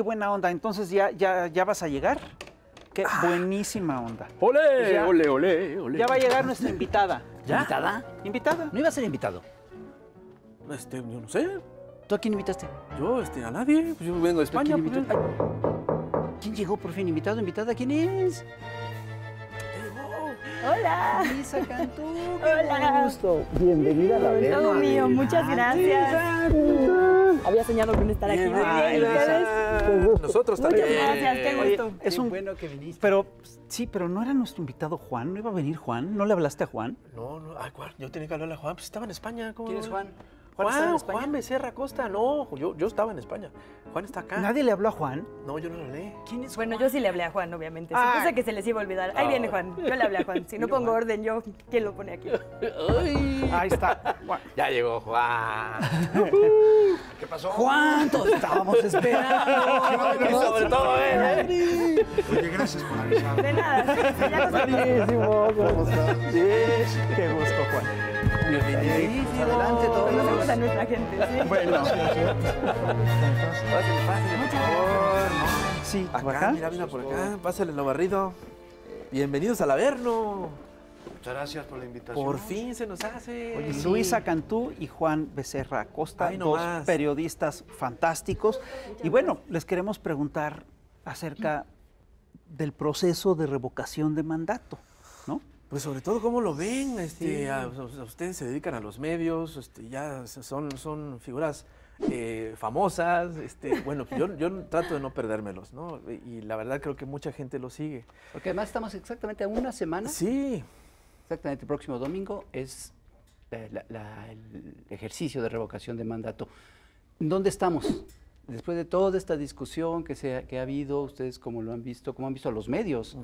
qué buena onda, entonces ya, ya, ya vas a llegar. Qué ah. buenísima onda. ¡Ole! ¡Ole, ole, Ya va a llegar nuestra invitada. ¿Invitada? ¿Invitada? No iba a ser invitado. Este, yo no sé. ¿Tú a quién invitaste? Yo, este, a nadie. Pues yo vengo de España. Pues, quién, llegó por fin? ¿Invitado, invitada? ¿Quién es? Hola. Lisa Cantú. Hola. Qué gusto. Bienvenida a la ¡Dios Mío, muchas gracias. Había soñado con estar aquí. Nosotros también. gracias, qué gusto. es bueno que viniste. Pero sí, pero no era nuestro invitado Juan, no iba a venir Juan, ¿no le hablaste a Juan? No, no, ay, yo tenía que hablarle a Juan, pues estaba en España. ¿cómo? ¿Quién es Juan? Juan, Juan, Becerra Costa, no, yo, yo estaba en España. Juan está acá. ¿Nadie le habló a Juan? No, yo no lo leí. Bueno, yo sí le hablé a Juan, obviamente. Supuse que se les iba a olvidar. Ahí viene Juan. Yo le hablé a Juan. Si no pongo orden yo, ¿quién lo pone aquí? Ay. Ahí está. Ya llegó Juan. ¿Qué pasó? Juan, estábamos esperando. ¿Qué no, todo él. ¿eh? Oye, gracias por avisar. De nada. ¿Cómo estás? Qué gusto, Juan. Bienvenido. Adelante, todos a nuestra gente. ¿sí? Bueno. Pásale, pásale, Muchas gracias. Sí, acá, mira, mira por acá. Pásale lo barrido. Bienvenidos al Averno. Muchas gracias por la invitación. Por fin se nos hace. Oye, Luisa Cantú y Juan Becerra Costa, dos periodistas fantásticos. y bueno, les queremos preguntar acerca del proceso de revocación de mandato, ¿no? Pues sobre todo, ¿cómo lo ven? Este, ustedes se dedican a los medios, este, ya son, son figuras eh, famosas. Este, bueno, yo, trato de no perdérmelos, ¿no? Y la verdad creo que mucha gente lo sigue. Porque además estamos exactamente a una semana. Sí. Exactamente, el próximo domingo es el ejercicio de revocación de mandato. ¿Dónde estamos? Después de toda esta discusión que, se ha, que ha habido, ustedes como lo han visto, como han visto a los medios,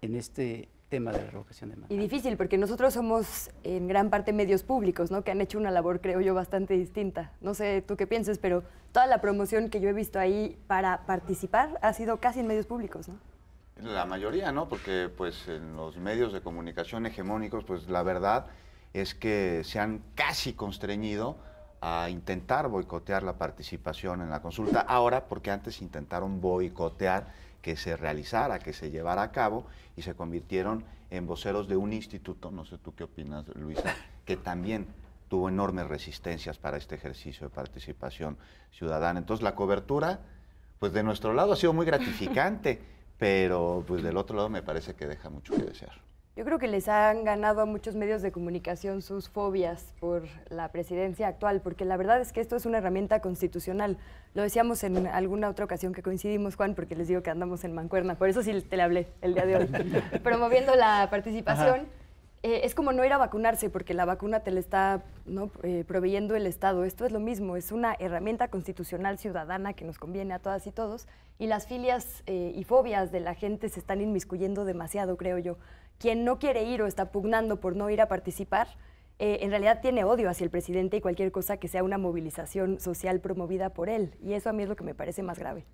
en este tema de la revocación de mandato. Y difícil, porque nosotros somos en gran parte medios públicos, ¿no? Que han hecho una labor, creo yo, bastante distinta. No sé tú qué pienses, pero toda la promoción que yo he visto ahí para participar ha sido casi en medios públicos, ¿no? La mayoría, ¿no? Porque pues en los medios de comunicación hegemónicos, pues la verdad es que se han casi constreñido a intentar boicotear la participación en la consulta ahora porque antes intentaron boicotear que se realizara, que se llevara a cabo y se convirtieron en voceros de un instituto, no sé tú qué opinas, Luisa, que también tuvo enormes resistencias para este ejercicio de participación ciudadana. Entonces la cobertura, pues de nuestro lado ha sido muy gratificante, pero pues del otro lado me parece que deja mucho que desear. Yo creo que les han ganado a muchos medios de comunicación sus fobias por la presidencia actual, porque la verdad es que esto es una herramienta constitucional. Lo decíamos en alguna otra ocasión que coincidimos, Juan, porque les digo que andamos en mancuerna, por eso sí te le hablé el día de hoy, promoviendo la participación. Eh, es como no ir a vacunarse porque la vacuna te la está ¿no? Eh, proveyendo el Estado. Esto es lo mismo, es una herramienta constitucional ciudadana que nos conviene a todas y todos. Y las filias eh, y fobias de la gente se están inmiscuyendo demasiado, creo yo quien no quiere ir o está pugnando por no ir a participar, eh, en realidad tiene odio hacia el presidente y cualquier cosa que sea una movilización social promovida por él. Y eso a mí es lo que me parece más grave.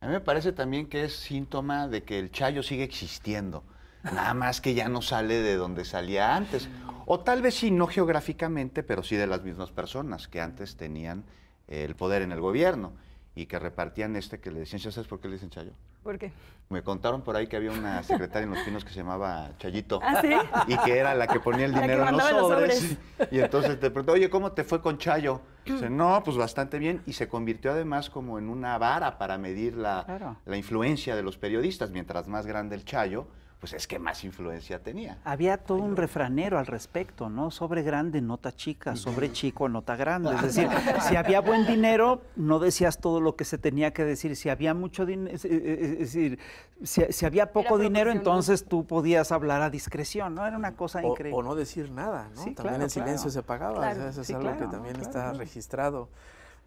A mí me parece también que es síntoma de que el Chayo sigue existiendo, nada más que ya no sale de donde salía antes. O tal vez sí, no geográficamente, pero sí de las mismas personas que antes tenían el poder en el gobierno y que repartían este que le decían, ¿sabes por qué le dicen Chayo? ¿Por qué? Me contaron por ahí que había una secretaria en Los Pinos que se llamaba Chayito. ¿Ah, sí? Y que era la que ponía el dinero en los sobres. Y entonces te preguntó, oye, ¿cómo te fue con Chayo? Dice, no, pues bastante bien. Y se convirtió además como en una vara para medir la, la influencia de los periodistas. Mientras más grande el Chayo, pues es que más influencia tenía. Había todo un refranero al respecto, ¿no? Sobre grande, nota chica, sobre chico, nota grande. Es decir, si había buen dinero, no decías todo lo que se tenía que decir. Si había mucho dinero, es decir, si, había poco dinero, entonces tú podías hablar a discreción, ¿no? Era una cosa increíble. O no decir nada, ¿no? también en el silencio se pagaba, eso es algo que también está registrado.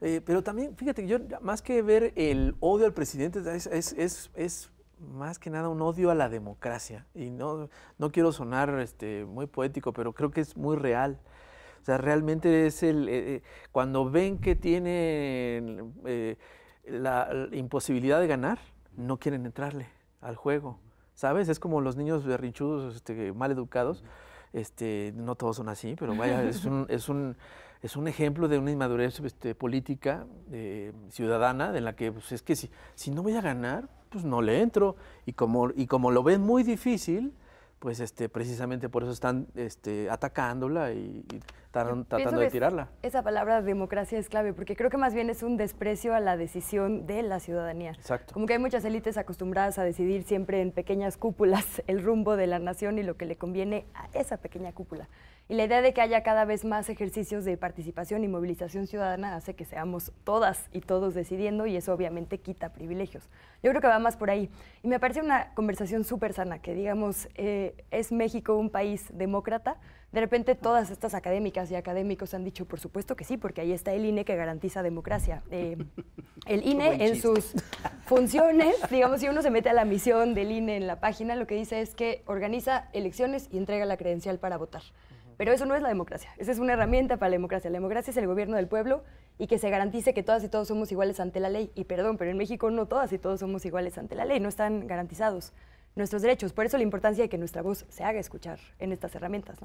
Eh, pero también, fíjate, yo más que ver el odio al presidente, es, es, es, es más que nada un odio a la democracia. Y no, no quiero sonar este, muy poético, pero creo que es muy real. O sea, realmente es el. Eh, eh, cuando ven que tienen eh, la, imposibilidad de ganar, no quieren entrarle al juego. ¿Sabes? Es como los niños berrinchudos, este, mal educados. Este, no todos son así, pero vaya, es un, es un, es un ejemplo de una inmadurez este, política ciudadana de la que pues, es que si, si no voy a ganar, pues no le entro. Y como, y como lo ven muy difícil, pues este, precisamente por eso están este, atacándola y, tratando de tirarla. Esa palabra democracia es clave, porque creo que más bien es un desprecio a la decisión de la ciudadanía. Exacto. Como que hay muchas élites acostumbradas a decidir siempre en pequeñas cúpulas el rumbo de la nación y lo que le conviene a esa pequeña cúpula. Y la idea de que haya cada vez más ejercicios de participación y movilización ciudadana hace que seamos todas y todos decidiendo y eso obviamente quita privilegios. Yo creo que va más por ahí. Y me parece una conversación súper sana, que digamos, eh, es México un país demócrata. De repente todas estas académicas y académicos han dicho, por supuesto que sí, porque ahí está el INE que garantiza democracia. Eh, el INE en sus funciones, digamos, si uno se mete a la misión del INE en la página, lo que dice es que organiza elecciones y entrega la credencial para votar. Pero eso no es la democracia, esa es una herramienta para la democracia. La democracia es el gobierno del pueblo y que se garantice que todas y todos somos iguales ante la ley. Y perdón, pero en México no todas y todos somos iguales ante la ley, no están garantizados nuestros derechos. Por eso la importancia de que nuestra voz se haga escuchar en estas herramientas.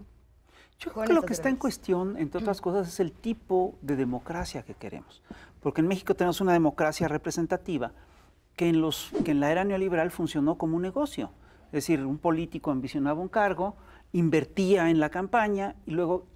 Yo creo que lo que está en cuestión, entre otras cosas, es el tipo de democracia que queremos. Porque en México tenemos una democracia representativa que en, los, que en la era neoliberal funcionó como un negocio. Es decir, un político ambicionaba un cargo, invertía en la campaña y luego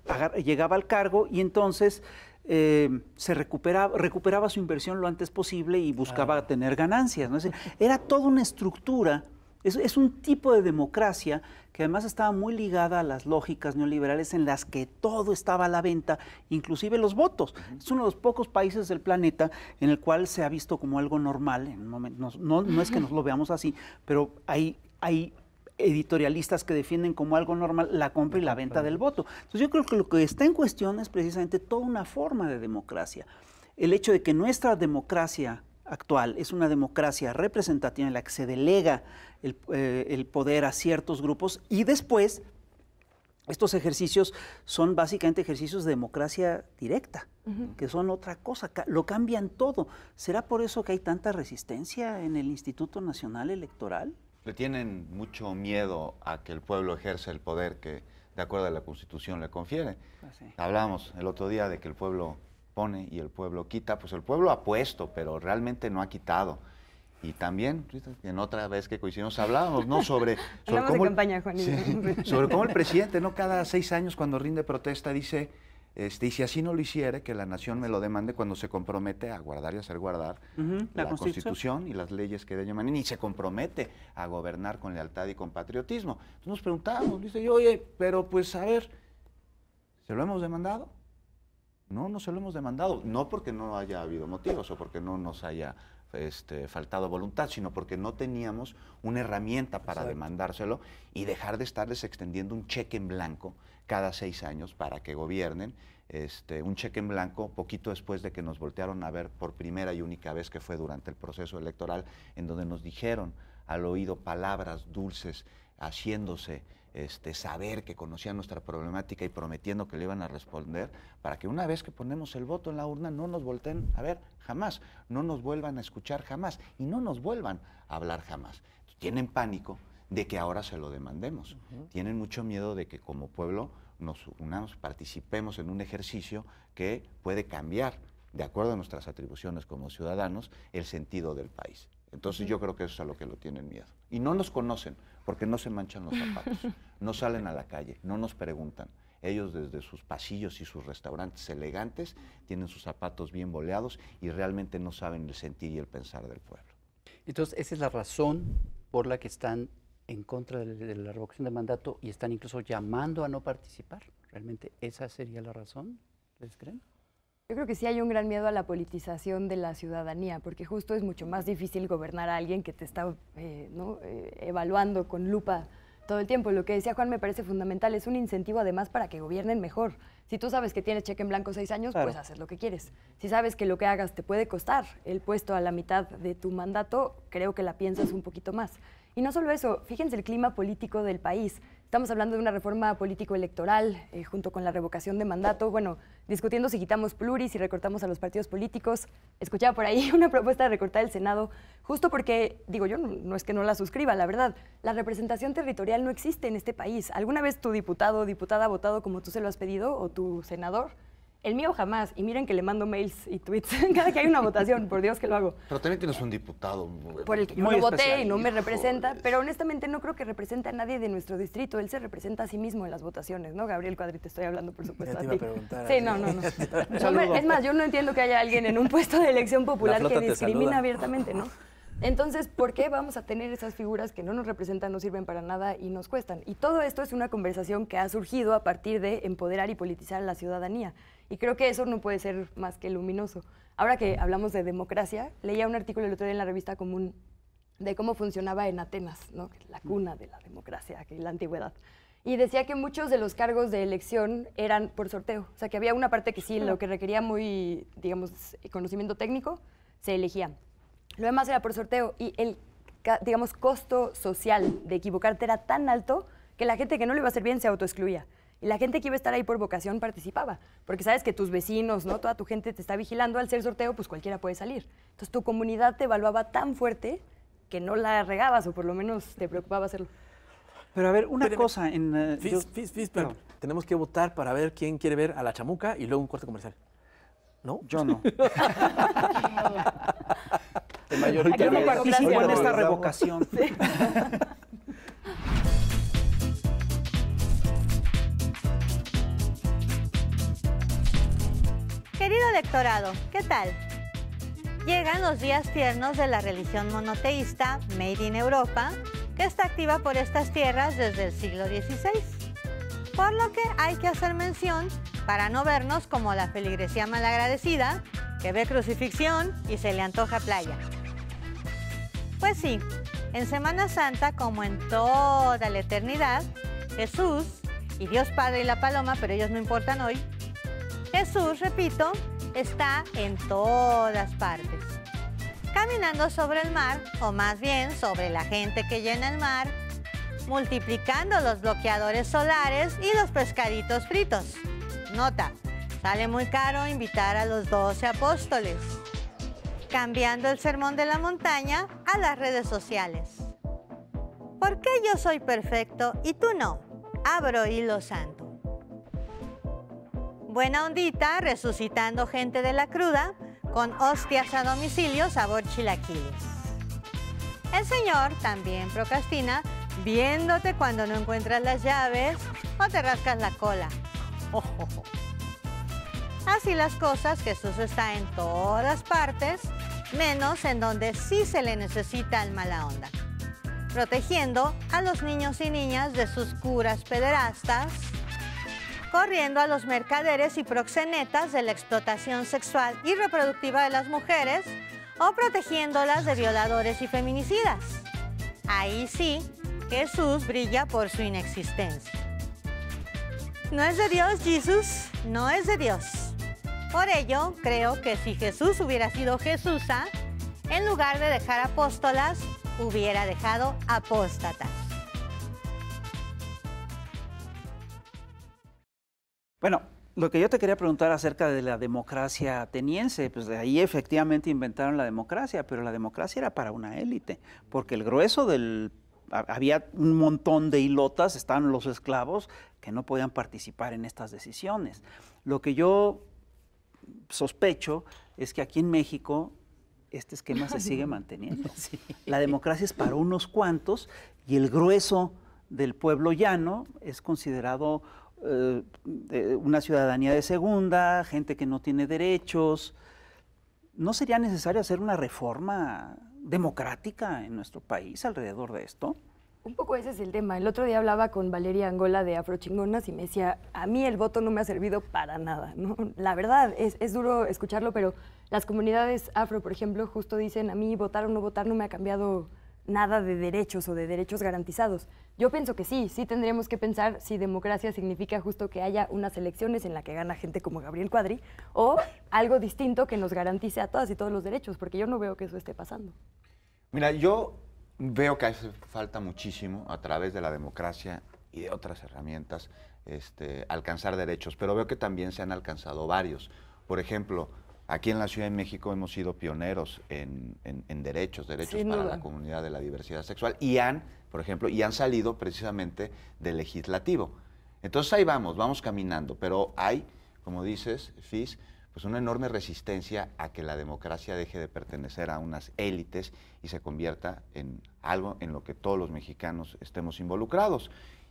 llegaba al cargo y entonces eh, se recuperaba, recuperaba su inversión lo antes posible y buscaba tener ganancias. ¿no? Era toda una estructura, es, es, un tipo de democracia que además estaba muy ligada a las lógicas neoliberales en las que todo estaba a la venta, inclusive los votos. Es uno de los pocos países del planeta en el cual se ha visto como algo normal. No, es que nos lo veamos así, pero hay, hay editorialistas que defienden como algo normal la compra y la venta del voto. Entonces yo creo que lo que está en cuestión es precisamente toda una forma de democracia. El hecho de que nuestra democracia actual es una democracia representativa en la que se delega el, eh, poder a ciertos grupos y después estos ejercicios son básicamente ejercicios de democracia directa, que son otra cosa, lo cambian todo. ¿Será por eso que hay tanta resistencia en el Instituto Nacional Electoral? Le tienen mucho miedo a que el pueblo ejerza el poder que, de acuerdo a la Constitución, le confiere. Hablamos pues Hablábamos el otro día de que el pueblo pone y el pueblo quita. Pues el pueblo ha puesto, pero realmente no ha quitado. Y también, en otra vez que coincidimos, hablábamos, ¿no? Sobre, cómo, sobre cómo el presidente, ¿no? Cada seis años cuando rinde protesta dice este, y si así no lo hiciera, que la nación me lo demande cuando se compromete a guardar y hacer guardar la, constitución. y las leyes que de ella manen, y se compromete a gobernar con lealtad y con patriotismo. nos preguntamos, dice yo, oye, pero pues a ver, ¿se lo hemos demandado? No, no se lo hemos demandado, no porque no haya habido motivos o porque no nos haya este, faltado voluntad, sino porque no teníamos una herramienta para demandárselo y dejar de estarles extendiendo un cheque en blanco cada seis años para que gobiernen. Este, un cheque en blanco poquito después de que nos voltearon a ver por primera y única vez que fue durante el proceso electoral, en donde nos dijeron al oído palabras dulces, haciéndose este, saber que conocían nuestra problemática y prometiendo que le iban a responder, para que una vez que ponemos el voto en la urna no nos volteen a ver jamás, no nos vuelvan a escuchar jamás y no nos vuelvan a hablar jamás. Tienen pánico de que ahora se lo demandemos. Tienen mucho miedo de que como pueblo nos unamos, participemos en un ejercicio que puede cambiar, de acuerdo a nuestras atribuciones como ciudadanos, el sentido del país. Entonces yo creo que eso es a lo que lo tienen miedo. Y no nos conocen, porque no se manchan los zapatos, no salen a la calle, no nos preguntan. Ellos desde sus pasillos y sus restaurantes elegantes tienen sus zapatos bien boleados y realmente no saben el sentir y el pensar del pueblo. Entonces esa es la razón por la que están en contra de, la revocación de mandato y están incluso llamando a no participar. ¿Realmente esa sería la razón? ¿Les creen? Yo creo que sí hay un gran miedo a la politización de la ciudadanía, porque justo es mucho más difícil gobernar a alguien que te está eh, eh, evaluando con lupa todo el tiempo. Lo que decía Juan me parece fundamental, es un incentivo además para que gobiernen mejor. Si tú sabes que tienes cheque en blanco seis años, puedes pues haces lo que quieres. Si sabes que lo que hagas te puede costar el puesto a la mitad de tu mandato, creo que la piensas un poquito más. Y no solo eso, fíjense el clima político del país. Estamos hablando de una reforma político-electoral eh, junto con la revocación de mandato. Bueno, discutiendo si quitamos pluris y recortamos a los partidos políticos. Escuchaba por ahí una propuesta de recortar el Senado, justo porque, digo yo, no es que no la suscriba, la verdad, la representación territorial no existe en este país. ¿Alguna vez tu diputado o diputada ha votado como tú se lo has pedido o tu senador? El mío jamás. Y miren que le mando mails y tweets cada que hay una votación. Por Dios que lo hago. Pero también tienes un diputado. Por el que no voté y no me representa. Pero honestamente no creo que represente a nadie de nuestro distrito. Él se representa a sí mismo en las votaciones, ¿no? Gabriel Cuadrito, estoy hablando, por supuesto. a, Sí, no, no, no. no es más, yo no entiendo que haya alguien en un puesto de elección popular que discrimina abiertamente, ¿no? Entonces, ¿por qué vamos a tener esas figuras que no nos representan, no sirven para nada y nos cuestan? Y todo esto es una conversación que ha surgido a partir de empoderar y politizar a la ciudadanía. Y creo que eso no puede ser más que luminoso. Ahora que hablamos de democracia, leía un artículo el otro día en la revista Común de cómo funcionaba en Atenas, ¿no? la cuna de la democracia, que la antigüedad. Y decía que muchos de los cargos de elección eran por sorteo. O sea, que había una parte que sí, lo que requería muy, digamos, conocimiento técnico, se elegía. Lo demás era por sorteo. Y el, digamos, costo social de equivocarte era tan alto que la gente que no le iba a hacer bien se autoexcluía y la gente que iba a estar ahí por vocación participaba, porque sabes que tus vecinos, ¿no? Toda tu gente te está vigilando, al ser sorteo pues cualquiera puede salir. Entonces tu comunidad te evaluaba tan fuerte que no la regabas o por lo menos te preocupaba hacerlo. Pero a ver, una cosa en... pero Tenemos que votar para ver quién quiere ver a la chamuca y luego un corte comercial. ¿No? Yo no. de no en esta revocación. Querido electorado, ¿qué tal? Llegan los días tiernos de la religión monoteísta Made in Europa, que está activa por estas tierras desde el siglo XVI. Por lo que hay que hacer mención para no vernos como la feligresía malagradecida que ve crucifixión y se le antoja playa. Pues sí, en Semana Santa, como en toda la eternidad, Jesús y Dios Padre y la Paloma, pero ellos no importan hoy, Jesús, repito, está en todas partes. Caminando sobre el mar, o más bien sobre la gente que llena el mar, multiplicando los bloqueadores solares y los pescaditos fritos. Nota, sale muy caro invitar a los doce apóstoles. Cambiando el sermón de la montaña a las redes sociales. ¿Por qué yo soy perfecto y tú no? Abro hilo santo. Buena ondita, resucitando gente de la cruda, con hostias a domicilio, sabor chilaquiles. El señor también procrastina, viéndote cuando no encuentras las llaves o te rascas la cola. Así las cosas, Jesús está en todas partes, menos en donde sí se le necesita el mala onda, protegiendo a los niños y niñas de sus curas pederastas, corriendo a los mercaderes y proxenetas de la explotación sexual y reproductiva de las mujeres o protegiéndolas de violadores y feminicidas. Ahí sí, Jesús brilla por su inexistencia. No es de Dios, Jesús, no es de Dios. Por ello, creo que si Jesús hubiera sido jesusa, en lugar de dejar apóstolas, hubiera dejado apóstatas. Bueno, lo que yo te quería preguntar acerca de la democracia ateniense, pues de ahí efectivamente inventaron la democracia, pero la democracia era para una élite, porque el grueso del... Había un montón de hilotas, estaban los esclavos que no podían participar en estas decisiones. Lo que yo sospecho es que aquí en México este esquema se sigue manteniendo. La democracia es para unos cuantos y el grueso del pueblo llano es considerado eh, una ciudadanía de segunda, gente que no tiene derechos. ¿No sería necesario hacer una reforma democrática en nuestro país alrededor de esto? Un poco ese es el tema. El otro día hablaba con Valeria Angola de Afrochingonas y me decía, a mí el voto no me ha servido para nada. La verdad, es, es, duro escucharlo, pero las comunidades afro, por ejemplo, justo dicen, a mí votar o no votar no me ha cambiado nada de derechos o de derechos garantizados. Yo pienso que sí, sí tendríamos que pensar si democracia significa justo que haya unas elecciones en las que gana gente como Gabriel Cuadri o algo distinto que nos garantice a todas y todos los derechos, porque yo no veo que eso esté pasando. Mira, yo veo que hace falta muchísimo a través de la democracia y de otras herramientas este, alcanzar derechos, pero veo que también se han alcanzado varios. Por ejemplo, Aquí en la Ciudad de México hemos sido pioneros en, derechos, derechos para la comunidad de la diversidad sexual y han, por ejemplo, y han salido precisamente del legislativo. Entonces ahí vamos, vamos caminando, pero hay, como dices, FIS, pues una enorme resistencia a que la democracia deje de pertenecer a unas élites y se convierta en algo en lo que todos los mexicanos estemos involucrados.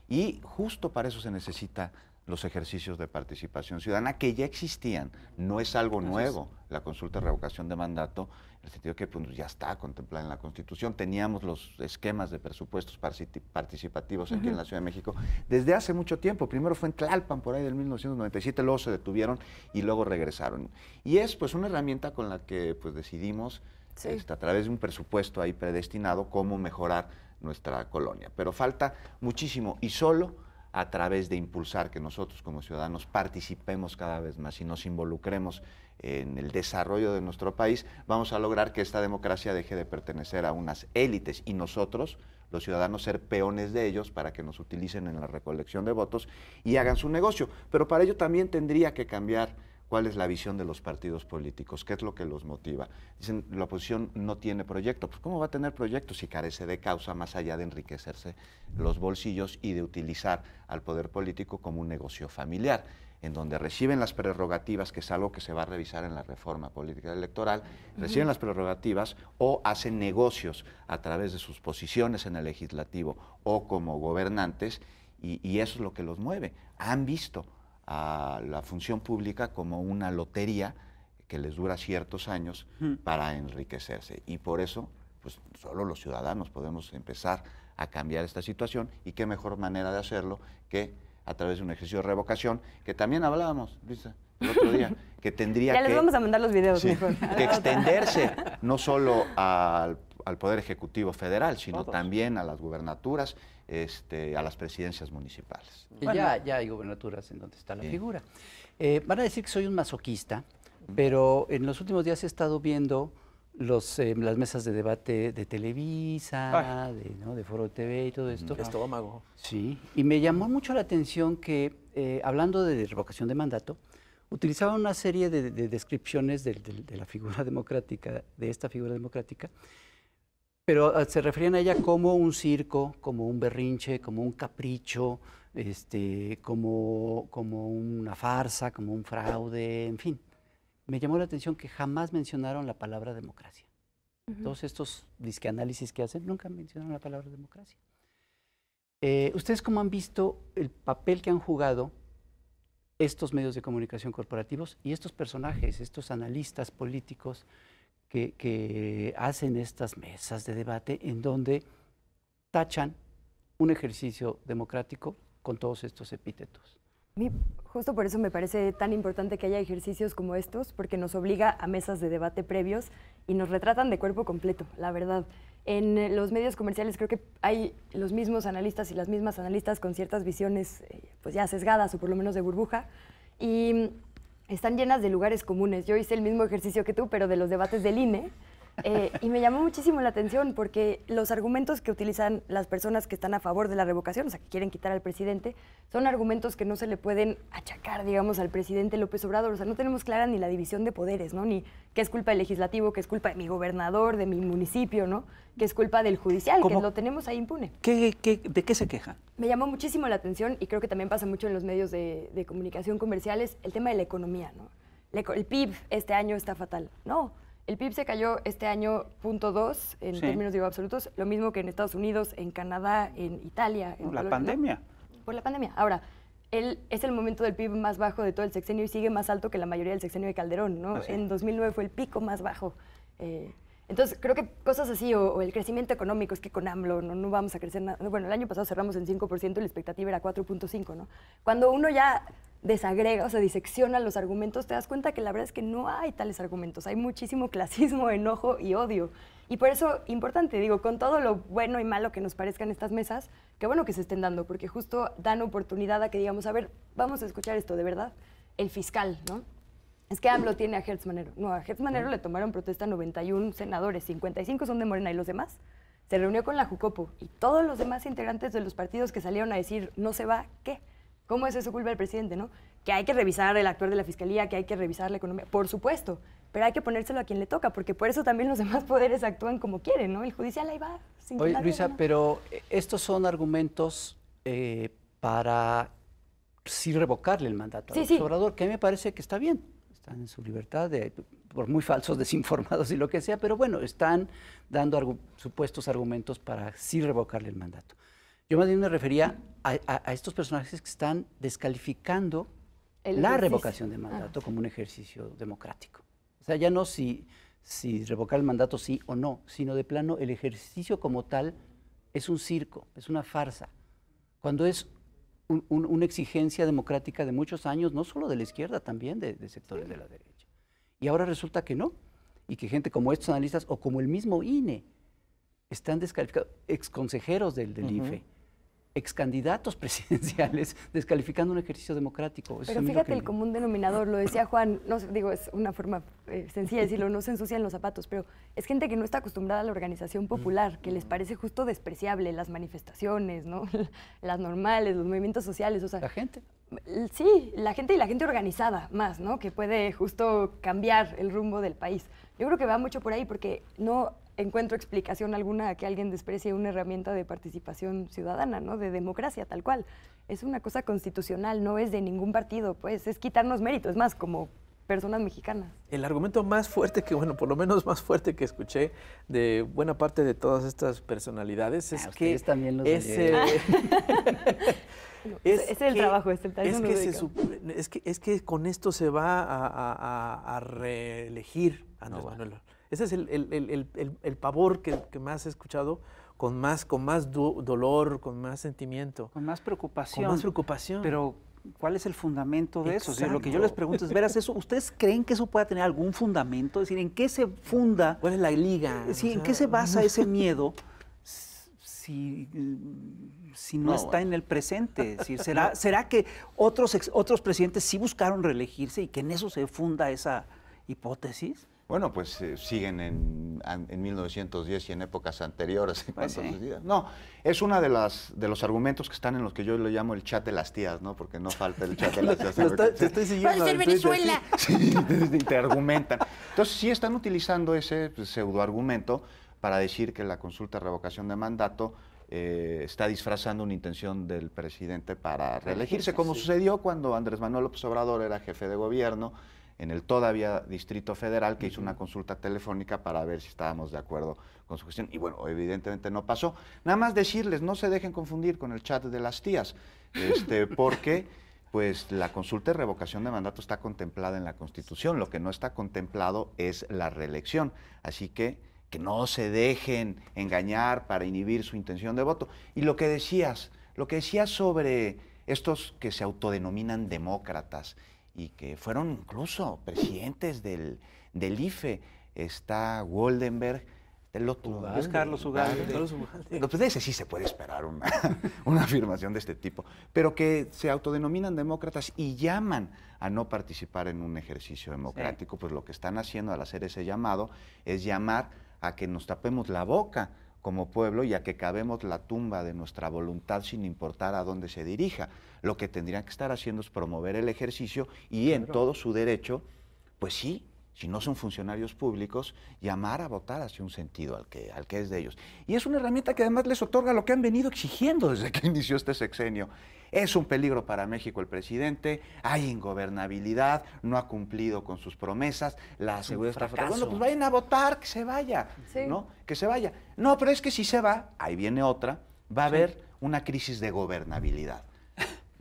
Y justo para eso se necesita los ejercicios de participación ciudadana que ya existían. No es algo nuevo la consulta de revocación de mandato, en el sentido que pues, ya está contemplada en la Constitución. Teníamos los esquemas de presupuestos participativos aquí en la Ciudad de México desde hace mucho tiempo. Primero fue en Tlalpan, por ahí del 1997, luego se detuvieron y luego regresaron. Y es pues una herramienta con la que pues, decidimos, este, a través de un presupuesto ahí predestinado, cómo mejorar nuestra colonia. Pero falta muchísimo y solo a través de impulsar que nosotros como ciudadanos participemos cada vez más y nos involucremos en el desarrollo de nuestro país, vamos a lograr que esta democracia deje de pertenecer a unas élites y nosotros, los ciudadanos, ser peones de ellos para que nos utilicen en la recolección de votos y hagan su negocio. Pero para ello también tendría que cambiar cuál es la visión de los partidos políticos, qué es lo que los motiva. Dicen, la oposición no tiene proyecto. Pues ¿cómo va a tener proyecto si carece de causa más allá de enriquecerse los bolsillos y de utilizar al poder político como un negocio familiar? en donde reciben las prerrogativas, que es algo que se va a revisar en la reforma política electoral, reciben las prerrogativas o hacen negocios a través de sus posiciones en el legislativo o como gobernantes, y eso es lo que los mueve. Han visto a la función pública como una lotería que les dura ciertos años para enriquecerse. Y por eso, pues solo los ciudadanos podemos empezar a cambiar esta situación y qué mejor manera de hacerlo que a través de un ejercicio de revocación, que también hablábamos, el otro día, que tendría que... vamos a mandar los videos mejor. Que extenderse no solo al al Poder Ejecutivo Federal, sino también a las gubernaturas, este, a las presidencias municipales. ya, ya hay gubernaturas en donde está la figura. Eh, van a decir que soy un masoquista, pero en los últimos días he estado viendo los, eh, las mesas de debate de Televisa, de, Foro TV y todo esto. Estómago. Sí, y me llamó mucho la atención que, eh, hablando de revocación de mandato, utilizaban una serie de, descripciones de, la figura democrática, de esta figura democrática, pero ah, se referían a ella como un circo, como un berrinche, como un capricho, este, como, como una farsa, como un fraude, en fin. Me llamó la atención que jamás mencionaron la palabra democracia. Todos estos disqueanálisis que hacen nunca mencionaron la palabra democracia. Eh, ¿Ustedes cómo han visto el papel que han jugado estos medios de comunicación corporativos y estos personajes, estos analistas políticos que, hacen estas mesas de debate en donde tachan un ejercicio democrático con todos estos epítetos. Justo por eso me parece tan importante que haya ejercicios como estos, porque nos obliga a mesas de debate previos y nos retratan de cuerpo completo, la verdad. En los medios comerciales creo que hay los mismos analistas y las mismas analistas con ciertas visiones, eh, pues ya sesgadas o por lo menos de burbuja. Y están llenas de lugares comunes. Yo hice el mismo ejercicio que tú, pero de los debates del INE. Eh, y me llamó muchísimo la atención porque los argumentos que utilizan las personas que están a favor de la revocación, o sea, que quieren quitar al presidente, son argumentos que no se le pueden achacar, digamos, al presidente López Obrador. O sea, no tenemos clara ni la división de poderes, ¿no? Ni qué es culpa del legislativo, qué es culpa de mi gobernador, de mi municipio, ¿no? Qué es culpa del judicial, que lo tenemos ahí impune. de qué se queja? Me llamó muchísimo la atención y creo que también pasa mucho en los medios de, de comunicación comerciales el tema de la economía, ¿no? El PIB este año está fatal. No, el PIB se cayó este año 0.2 en términos digo, absolutos, lo mismo que en Estados Unidos, en Canadá, en Italia. En la pandemia. Por la pandemia. Ahora, él es el momento del PIB más bajo de todo el sexenio y sigue más alto que la mayoría del sexenio de Calderón, ¿no? En 2009 fue el pico más bajo. Eh, entonces, creo que cosas así, o, el crecimiento económico, es que con AMLO no, no vamos a crecer nada. Bueno, el año pasado cerramos en 5% y la expectativa era 4.5, ¿no? Cuando uno ya desagrega, o sea, disecciona los argumentos, te das cuenta que la verdad es que no hay tales argumentos, hay muchísimo clasismo, enojo y odio. Y por eso, importante, digo, con todo lo bueno y malo que nos parezcan estas mesas, qué bueno que se estén dando, porque justo dan oportunidad a que digamos, a ver, vamos a escuchar esto, de verdad, el fiscal, ¿no? Es que AMLO tiene a Hertz Manero. No, a Hertz Manero le tomaron protesta 91 senadores, 55 son de Morena y los demás. Se reunió con la Jucopo y todos los demás integrantes de los partidos que salieron a decir no se va, ¿qué? ¿Cómo es eso culpa del presidente, no? Que hay que revisar el actuar de la fiscalía, que hay que revisar la economía, por supuesto, pero hay que ponérselo a quien le toca, porque por eso también los demás poderes actúan como quieren, ¿no? El judicial ahí va. Sin Oye, Luisa, pero eh, estos son argumentos eh, para sí revocarle el mandato al a Obrador, que a mí me parece que está bien. Están en su libertad de por muy falsos, desinformados y lo que sea, pero bueno, están dando supuestos argumentos para sí revocarle el mandato. Yo más bien me refería a, estos personajes que están descalificando la revocación de mandato ah. como un ejercicio democrático. O sea, ya no si, revocar el mandato sí o no, sino de plano el ejercicio como tal es un circo, es una farsa. Cuando es una exigencia democrática de muchos años, no solo de la izquierda, también de, sectores de la derecha. Y ahora resulta que no, y que gente como estos analistas o como el mismo INE están descalificados, exconsejeros del, del IFE, ex candidatos presidenciales descalificando un ejercicio democrático. Pero fíjate el común denominador, lo decía Juan, no digo, es una forma eh, sencilla de decirlo, no se ensucian los zapatos, pero es gente que no está acostumbrada a la organización popular, que les parece justo despreciable las manifestaciones, ¿no? las normales, los movimientos sociales, o sea, la gente. Sí, la gente y la gente organizada más, ¿no? Que puede justo cambiar el rumbo del país. Yo creo que va mucho por ahí porque no encuentro explicación alguna a que alguien desprecie una herramienta de participación ciudadana, ¿no? De democracia, tal cual. Es una cosa constitucional, no es de ningún partido, pues es quitarnos méritos, es más como personas mexicanas. El argumento más fuerte que, bueno, por lo menos más fuerte que escuché de buena parte de todas estas personalidades es ah, que también los ah. es, es, el trabajo, es el es que, es que, es que con esto se va a, reelegir a reelegir Andrés Manuel. Ese es el, pavor que, más he escuchado, con más, con más dolor, con más sentimiento. Con más preocupación. Con más preocupación. Pero, ¿cuál es el fundamento de eso? O sea, lo que yo les pregunto es, veras, eso, ¿ustedes creen que eso pueda tener algún fundamento? Es decir, ¿en qué se funda? ¿Cuál es la liga? Eh, sí, ¿en qué se basa ese miedo? Si, no, está en el presente. Si será, ¿Será que otros, otros presidentes sí buscaron reelegirse y que en eso se funda esa hipótesis? bueno, pues eh, siguen en, en, 1910 y en épocas anteriores. Pues no, es uno de, las, de los argumentos que están en los que yo le llamo el chat de las tías, ¿no? Porque no falta el chat de las tías. está, te Venezuela! Sí, te, argumentan. Entonces, sí están utilizando ese pues, pseudo argumento para decir que la consulta de revocación de mandato eh, está disfrazando una intención del presidente para reelegirse, como sucedió cuando Andrés Manuel López Obrador era jefe de gobierno en el todavía Distrito Federal, que hizo una consulta telefónica para ver si estábamos de acuerdo con su gestión. Y bueno, evidentemente no pasó. Nada más decirles, no se dejen confundir con el chat de las tías, este, porque pues la consulta de revocación de mandato está contemplada en la Constitución, lo que no está contemplado es la reelección. Así que que no se dejen engañar para inhibir su intención de voto. Y lo que decías, lo que decías sobre estos que se autodenominan demócratas y que fueron incluso presidentes del, del IFE. Está Goldenberg, el Carlos Ugarte, pues ese sí se puede esperar una, afirmación de este tipo. Pero que se autodenominan demócratas y llaman a no participar en un ejercicio democrático, pues lo que están haciendo al hacer ese llamado es llamar a que nos tapemos la boca como pueblo ya que cabemos la tumba de nuestra voluntad sin importar a dónde se dirija. Lo que tendrían que estar haciendo es promover el ejercicio y en todo su derecho, pues sí, si no son funcionarios públicos, llamar a votar hacia un sentido al que, al que es de ellos. Y es una herramienta que además les otorga lo que han venido exigiendo desde que inició este sexenio. Es un peligro para México el presidente, hay ingobernabilidad, no ha cumplido con sus promesas, la seguridad está fracaso. pues vayan a votar, que se vaya, ¿no? Que se vaya. No, pero es que si se va, ahí viene otra, va a haber una crisis de gobernabilidad.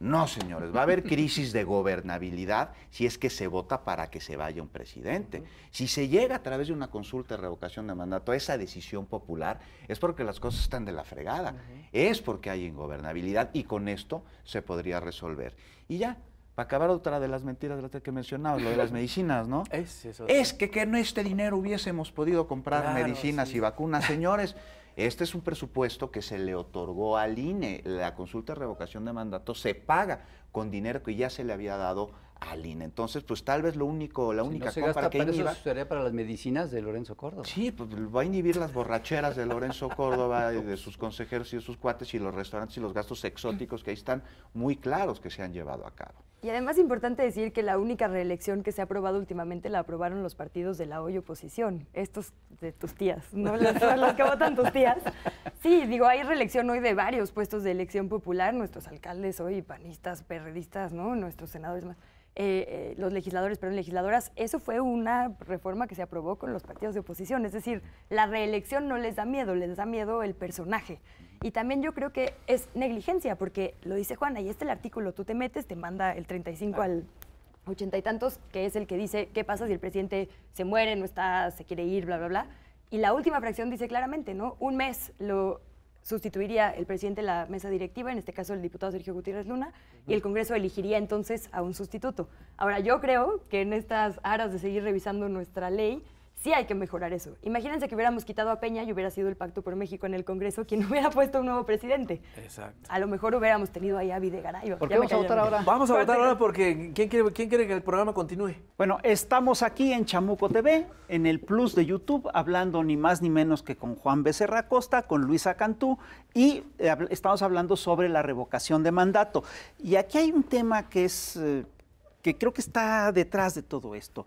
No, señores, va a haber crisis de gobernabilidad si es que se vota para que se vaya un presidente. Si se llega a través de una consulta de revocación de mandato a esa decisión popular, es porque las cosas están de la fregada, es porque hay ingobernabilidad y con esto se podría resolver. Y ya, para acabar otra de las mentiras de las que mencionabas, lo de las medicinas, ¿no? Es, eso, es que con este dinero hubiésemos podido comprar medicinas y vacunas, señores. Este es un presupuesto que se le otorgó al INE. La consulta de revocación de mandato se paga con dinero que ya se le había dado al INE. Entonces, pues tal vez lo único, la única no se que para eso sería para las medicinas de Lorenzo Córdoba. Sí, pues va a inhibir las borracheras de Lorenzo Córdoba y de sus consejeros y de sus cuates y los restaurantes y los gastos exóticos que ahí están muy claros que se han llevado a cabo. Y además es importante decir que la única reelección que se ha aprobado últimamente la aprobaron los partidos de la hoy oposición, estos de tus tías, no los, que votan tus tías. Sí, digo, hay reelección hoy de varios puestos de elección popular, nuestros alcaldes hoy, panistas, perredistas, ¿no? Nuestros senadores más. Eh, eh, los legisladores, perdón, legisladoras, eso fue una reforma que se aprobó con los partidos de oposición. Es decir, la reelección no les da miedo, les da miedo el personaje. Y también yo creo que es negligencia, porque lo dice Juana, y este el artículo, tú te metes, te manda el 35 al 80 y tantos, que es el que dice qué pasa si el presidente se muere, no está, se quiere ir, bla, bla, bla. Y la última fracción dice claramente, ¿no? Un mes lo sustituiría el presidente de la mesa directiva, en este caso el diputado Sergio Gutiérrez Luna, y el Congreso elegiría entonces a un sustituto. Ahora, yo creo que en estas aras de seguir revisando nuestra ley, sí hay que mejorar eso. Imagínense que hubiéramos quitado a Peña y hubiera sido el Pacto por México en el Congreso quien hubiera puesto un nuevo presidente. Exacto. A lo mejor hubiéramos tenido ahí a Videgaray. vamos a votar ahora? Vamos a votar ahora porque ¿quién quiere, ¿quién quiere que el programa continúe? Bueno, estamos aquí en Chamuco TV, en el Plus de YouTube, hablando ni más ni menos que con Juan Becerra Costa, con Luisa Cantú, y eh, estamos hablando sobre la revocación de mandato. Y aquí hay un tema que es... Eh, que creo que está detrás de todo esto.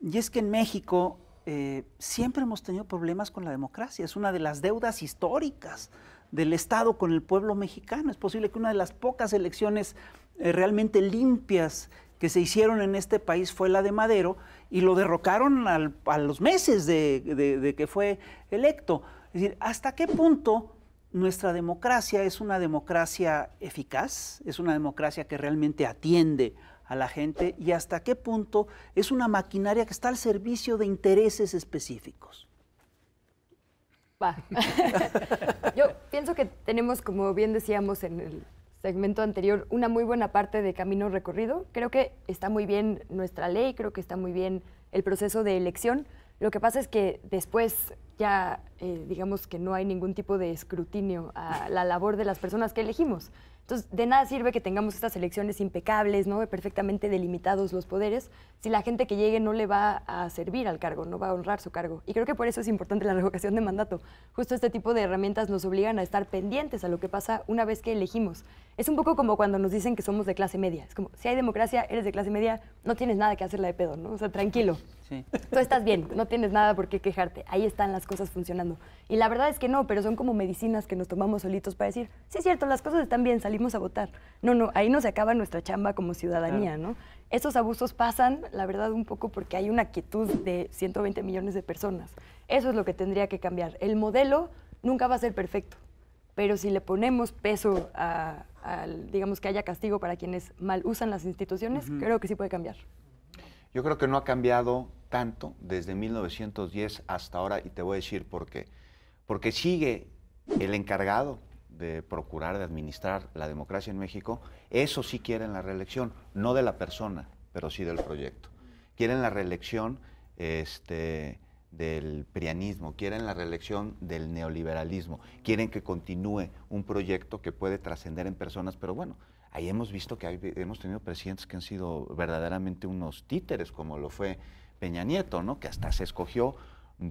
Y es que en México eh, siempre hemos tenido problemas con la democracia. Es una de las deudas históricas del Estado con el pueblo mexicano. Es posible que una de las pocas elecciones eh, realmente limpias que se hicieron en este país fue la de Madero y lo derrocaron a los meses de, de que fue electo. Es decir, ¿hasta qué punto nuestra democracia es una democracia eficaz? ¿Es una democracia que realmente atiende a la gente y hasta qué punto es una maquinaria que está al servicio de intereses específicos. Yo pienso que tenemos, como bien decíamos en el segmento anterior, una muy buena parte de camino recorrido. Creo que está muy bien nuestra ley, creo que está muy bien el proceso de elección. Lo que pasa es que después ya eh, digamos que no hay ningún tipo de escrutinio a la labor de las personas que elegimos. Entonces, de nada sirve que tengamos estas elecciones impecables, ¿no? perfectamente delimitados los poderes, si la gente que llegue no le va a servir al cargo, no va a honrar su cargo. Y creo que por eso es importante la revocación de mandato. Justo este tipo de herramientas nos obligan a estar pendientes a lo que pasa una vez que elegimos. Es un poco como cuando nos dicen que somos de clase media. Es como, si hay democracia, eres de clase media, no tienes nada que hacerla de pedo, ¿no? O sea, tranquilo. Tú estás bien, no tienes nada por qué quejarte. Ahí están las cosas funcionando. Y la verdad es que no, pero son como medicinas que nos tomamos solitos para decir, sí es cierto, las cosas están bien, salimos a votar. No, no, ahí no se acaba nuestra chamba como ciudadanía, ¿no? Esos abusos pasan, la verdad, un poco porque hay una quietud de 120 millones de personas. Eso es lo que tendría que cambiar. El modelo nunca va a ser perfecto pero si le ponemos peso a, digamos, que haya castigo para quienes mal usan las instituciones, creo que sí puede cambiar. Yo creo que no ha cambiado tanto desde 1910 hasta ahora, y te voy a decir por qué. Porque sigue el encargado de procurar, de administrar la democracia en México, eso sí quieren la reelección, no de la persona, pero sí del proyecto. Quieren la reelección este, del prianismo, quieren la reelección del neoliberalismo, quieren que continúe un proyecto que puede trascender en personas, pero bueno, ahí hemos visto que hemos tenido presidentes que han sido verdaderamente unos títeres, como lo fue Peña Nieto, ¿no? que hasta se escogió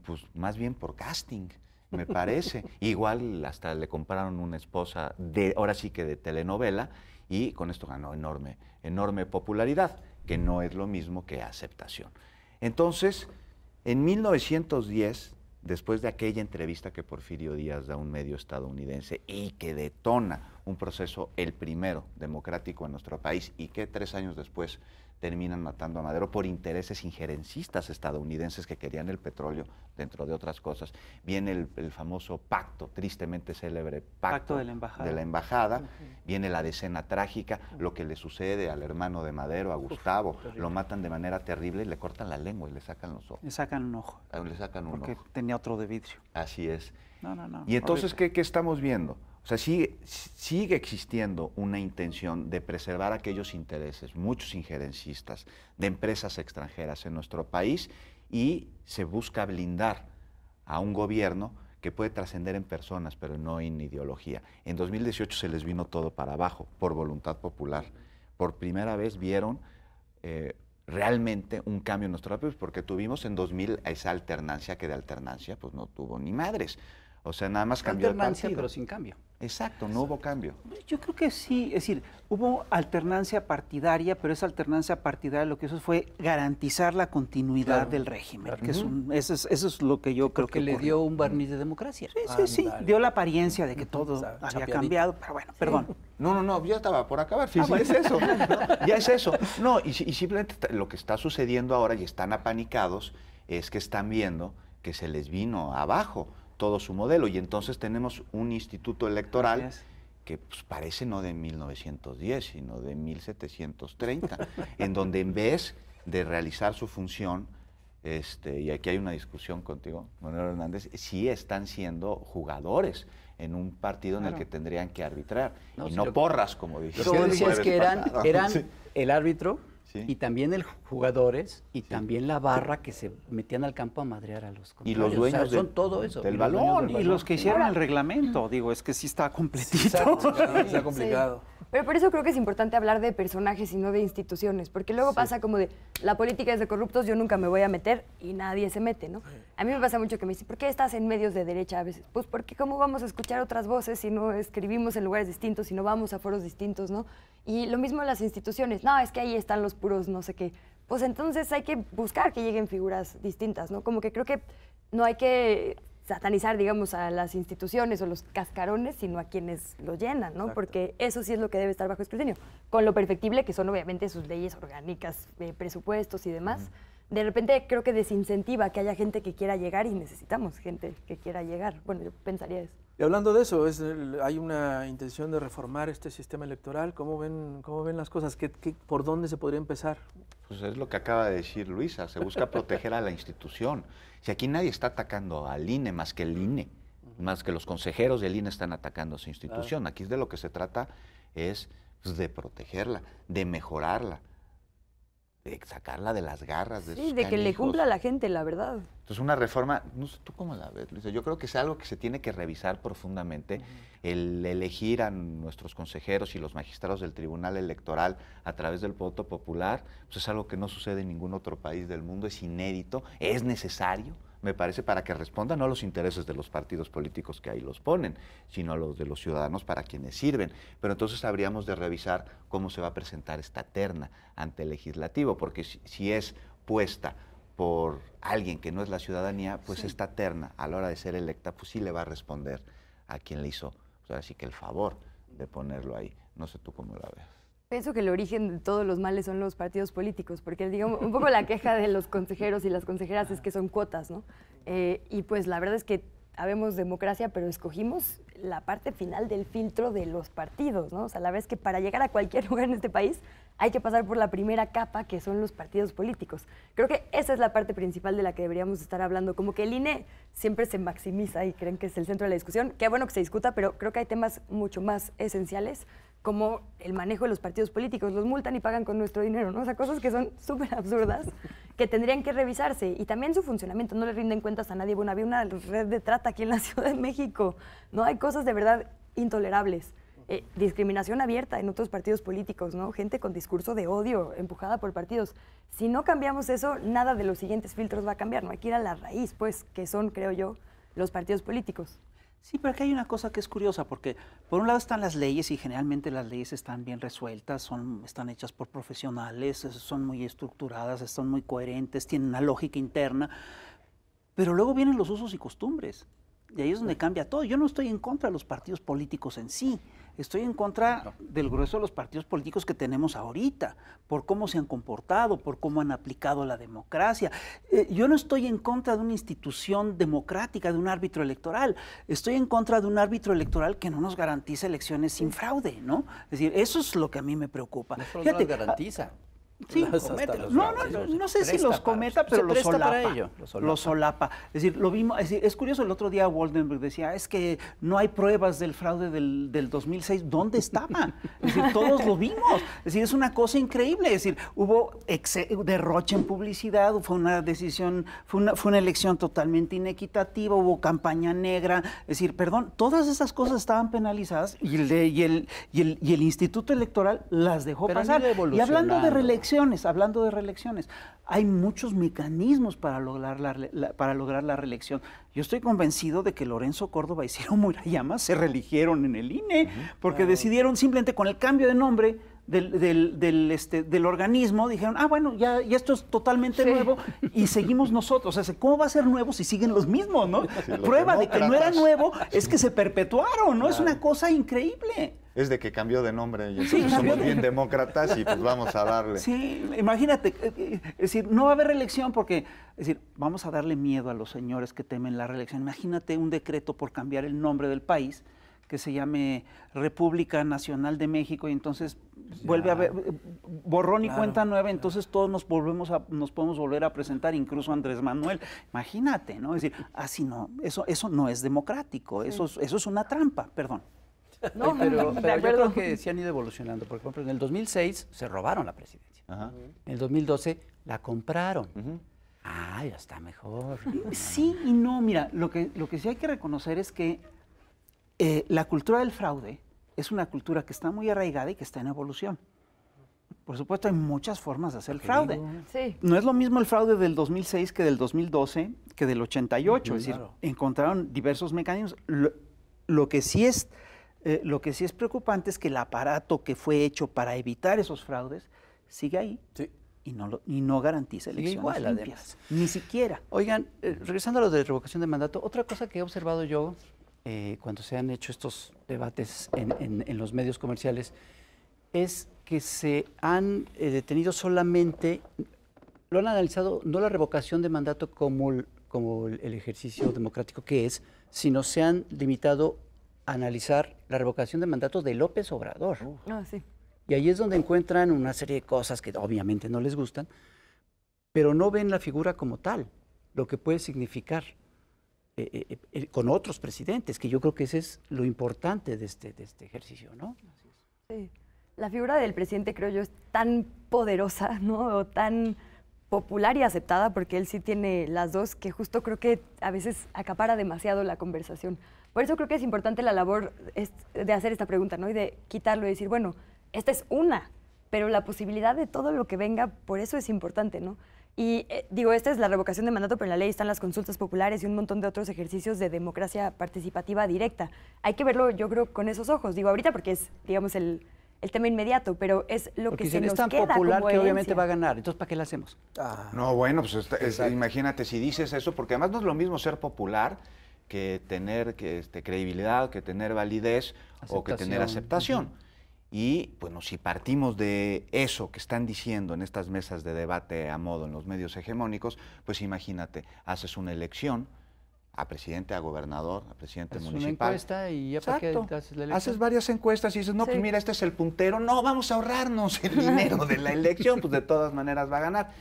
pues, más bien por casting me parece. Igual hasta le compraron una esposa de, ahora sí que de telenovela, y con esto ganó enorme, enorme popularidad, que no es lo mismo que aceptación. Entonces, en 1910, después de aquella entrevista que Porfirio Díaz da a un medio estadounidense y que detona un proceso, el primero, democrático en nuestro país, y que tres años después terminan matando a Madero por intereses injerencistas estadounidenses que querían el petróleo, dentro de otras cosas. Viene el, famoso pacto, tristemente célebre pacto, de la embajada. Viene la decena trágica, lo que le sucede al hermano de Madero, a Gustavo, lo matan de manera terrible, y le cortan la lengua y le sacan los ojos. Le sacan un ojo. Ah, le sacan un Porque tenía otro de vidrio. Así es. No, no, no. Y entonces, ¿qué, ¿qué estamos viendo? O sea, sigue, sigue, existiendo una intención de preservar aquellos intereses, muchos injerencistas, de empresas extranjeras en nuestro país y se busca blindar a un gobierno que puede trascender en personas, pero no en ideología. En 2018 se les vino todo para abajo por voluntad popular. Por primera vez vieron eh, realmente un cambio en nuestro país, porque tuvimos en 2000 esa alternancia que de alternancia pues no tuvo ni madres. O sea, nada más cambió de pero sin cambio. Exacto, no hubo cambio. Yo creo que sí, es decir, hubo alternancia partidaria, pero esa alternancia partidaria lo que hizo fue garantizar la continuidad del régimen, eso, es, eso, lo que yo creo que le dio un barniz de democracia. Sí, sí, ah, sí, dio la apariencia de que todo había cambiado, pero bueno, perdón. No, no, no, ya estaba por acabar, ah, sí, es eso, ya es eso. No, y simplemente lo que está sucediendo ahora y están apanicados es que están viendo que se les vino abajo todo su modelo. Y entonces tenemos un instituto electoral que pues, parece no de 1910, sino de 1730, en donde en vez de realizar su función, este, y aquí hay una discusión contigo, Manuel Hernández, sí están siendo jugadores en un partido en el que tendrían que arbitrar, y no porras, como dijiste. eran, eran el árbitro y también el jugadores y también la barra que se metían al campo a madrear a los Y los dueños son todo eso. Del, balón, Y los que hicieron el reglamento, digo, es que sí está completito. está complicado. Pero por eso creo que es importante hablar de personajes y no de instituciones, porque luego pasa como de, la política es de corruptos, yo nunca me voy a meter y nadie se mete, ¿no? A mí me pasa mucho que me dicen, ¿por qué estás en medios de derecha a veces? Pues porque cómo vamos a escuchar otras voces si no escribimos en lugares distintos, si no vamos a foros distintos, ¿no? Y lo mismo en las instituciones, no, es que ahí están los puros no sé qué. Pues entonces hay que buscar que lleguen figuras distintas, ¿no? Como que creo que no hay que satanizar, digamos, a las instituciones o los cascarones, sino a quienes lo llenan, ¿no? Porque eso sí es lo que debe estar bajo escrutinio, con lo perfectible que son obviamente sus leyes orgánicas, eh, presupuestos y demás. De repente creo que desincentiva que haya gente que quiera llegar y necesitamos gente que quiera llegar. Bueno, yo pensaría eso. Y hablando de eso, hay una intención de reformar este sistema electoral. ¿Cómo ven, cómo ven las cosas? por dónde se podría empezar? Pues es lo que acaba de decir Luisa, se busca proteger a la institución. Si aquí nadie está atacando al INE más que el INE, más que los consejeros del INE están atacando a su institución. Aquí Aquí de lo que se trata es pues, de protegerla, de mejorarla, de sacarla de las garras de Sí, de que le cumpla a la gente, la verdad. Entonces, una reforma, no sé tú cómo la ves, Luisa, yo creo que es algo que se tiene que revisar profundamente, el elegir a nuestros consejeros y los magistrados del Tribunal Electoral a través del voto popular, pues es algo que no sucede en ningún otro país del mundo, es inédito, es necesario, me parece, para que respondan no a los intereses de los partidos políticos que ahí los ponen, sino a los de los ciudadanos para quienes sirven. Pero entonces habríamos de revisar cómo se va a presentar esta terna ante el legislativo, porque si, es puesta por alguien que no es la ciudadanía, pues esta terna a la hora de ser electa, pues sí le va a responder a quien le hizo, sea, pues así que el favor de ponerlo ahí. No sé tú cómo la ves. Pienso que el origen de todos los males son los partidos políticos, porque digamos, un poco la queja de los consejeros y las consejeras es que son cuotas, ¿no? Eh, y pues la verdad es que habemos democracia, pero escogimos la parte final del filtro de los partidos, ¿no? O sea, la verdad es que para llegar a cualquier lugar en este país hay que pasar por la primera capa que son los partidos políticos. Creo que esa es la parte principal de la que deberíamos estar hablando, como que el INE siempre se maximiza y creen que es el centro de la discusión. Qué bueno que se discuta, pero creo que hay temas mucho más esenciales como el manejo de los partidos políticos, los multan y pagan con nuestro dinero, ¿no? O sea, cosas que son súper absurdas, que tendrían que revisarse. Y también su funcionamiento, no le rinden cuentas a nadie. Bueno, había una red de trata aquí en la Ciudad de México, ¿no? Hay cosas de verdad intolerables. Eh, discriminación abierta en otros partidos políticos, ¿no? Gente con discurso de odio empujada por partidos. Si no cambiamos eso, nada de los siguientes filtros va a cambiar, ¿no? Hay que ir a la raíz, pues, que son, creo yo, los partidos políticos. Sí, pero aquí hay una cosa que es curiosa, porque por un lado están las leyes y generalmente las leyes están bien resueltas, son, están hechas por profesionales, son muy estructuradas, son muy coherentes, tienen una lógica interna, pero luego vienen los usos y costumbres, y ahí es donde cambia todo. Yo no estoy en contra de los partidos políticos en sí, Estoy en contra del grueso de los partidos políticos que tenemos ahorita, por cómo se han comportado, por cómo han aplicado la democracia. Eh, yo no estoy en contra de una institución democrática, de un árbitro electoral. Estoy en contra de un árbitro electoral que no nos garantiza elecciones sin fraude, ¿no? Es decir, eso es lo que a mí me preocupa. ¿Qué no garantiza, no, sé si los cometa, pero los solapa, solapa. Es decir, lo vimos, es, curioso, el otro día Waldenberg decía, es que no hay pruebas del fraude del, 2006, ¿dónde estaban? es todos lo vimos. Es decir, es una cosa increíble. Es decir, hubo derroche en publicidad, fue una decisión, fue una, fue una elección totalmente inequitativa, hubo campaña negra. Es decir, perdón, todas esas cosas estaban penalizadas y el, y el, Instituto Electoral las dejó pasar. Y hablando de reelección, hablando de reelecciones, hay muchos mecanismos para lograr la, para lograr la reelección. Yo estoy convencido de que Lorenzo Córdoba y Ciro Murayama se religieron en el INE porque decidieron simplemente con el cambio de nombre del, este, del organismo, dijeron, ah, bueno, ya, esto es totalmente nuevo y seguimos nosotros. O sea, ¿cómo va a ser nuevo si siguen los mismos, no? Prueba de que no era nuevo es que se perpetuaron, ¿no? Es una cosa increíble es de que cambió de nombre y entonces somos bien demócratas y pues vamos a darle. Sí, imagínate, eh, eh, es decir, no va a haber reelección porque, es decir, vamos a darle miedo a los señores que temen la reelección. Imagínate un decreto por cambiar el nombre del país que se llame República Nacional de México y entonces vuelve a ver, borrón y cuenta nueva, entonces todos nos volvemos a, nos podemos volver a presentar, incluso Andrés Manuel. Imagínate, ¿no? Es decir, así ah, no, eso, eso no es democrático, eso, eso es una trampa, perdón. No, pero, pero yo creo que sí han ido evolucionando. Por ejemplo, en el 2006 se robaron la presidencia. En el 2012 la compraron. Ah, ya está mejor. Sí y no. Mira, lo que, lo que sí hay que reconocer es que eh, la cultura del fraude es una cultura que está muy arraigada y que está en evolución. Por supuesto, hay muchas formas de hacer el fraude. No es lo mismo el fraude del 2006 que del 2012, que del 88. es decir, encontraron diversos mecanismos. Lo, que sí es, eh, lo que sí es preocupante es que el aparato que fue hecho para evitar esos fraudes sigue ahí. Y no, no garantiza elecciones igual, limpias, ni siquiera. Oigan, eh, regresando a lo de revocación de mandato, otra cosa que he observado yo eh, cuando se han hecho estos debates en, los medios comerciales, es que se han eh, detenido solamente, lo han analizado no la revocación de mandato como, el, como el, ejercicio democrático que es, sino se han limitado a analizar la revocación de mandato de López Obrador. Ah, y ahí es donde encuentran una serie de cosas que obviamente no les gustan, pero no ven la figura como tal, lo que puede significar. Eh, eh, eh, con otros presidentes, que yo creo que ese es lo importante de este, de este ejercicio, ¿no? La figura del presidente, creo yo, es tan poderosa, ¿no? O tan popular y aceptada, porque él sí tiene las dos, que justo creo que a veces acapara demasiado la conversación. Por eso creo que es importante la labor de hacer esta pregunta, ¿no? Y de quitarlo y decir, bueno, esta es una, pero la posibilidad de todo lo que venga, por eso es importante, ¿no? Y eh, digo, esta es la revocación de mandato, pero en la ley están las consultas populares y un montón de otros ejercicios de democracia participativa directa. Hay que verlo, yo creo, con esos ojos. Digo, ahorita porque es, digamos, el, el tema inmediato, pero es lo que se es tan popular que obviamente va a ganar. Entonces, ¿para qué lo hacemos? Ah. no, bueno, pues este, imagínate si dices eso, porque además no es lo mismo ser popular que tener que, este, credibilidad, que tener validez o que tener aceptación. Y bueno, si partimos de eso que están diciendo en estas mesas de debate a modo en los medios hegemónicos, pues imagínate, haces una elección a presidente, a gobernador, a presidente municipal. Una encuesta y ya qué haces Haces varias encuestas y dices, no, pues mira, este es el puntero, no, vamos a ahorrarnos el dinero de la elección, pues de todas maneras va a ganar.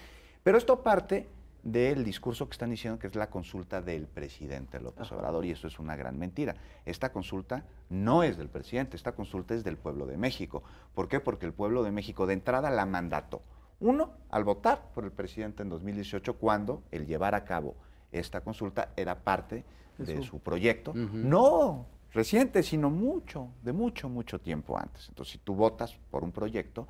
Pero esto parte del discurso que están diciendo que es la consulta del presidente López Obrador y eso es una gran mentira. Esta consulta no es del presidente, esta consulta es del pueblo de México. ¿Por qué? Porque el pueblo de México de entrada la mandató. Uno, al votar por el presidente en 2018 cuando el llevar a cabo esta consulta era parte de su proyecto. No reciente, sino mucho, de mucho, mucho tiempo antes. Entonces, si tú votas por un proyecto,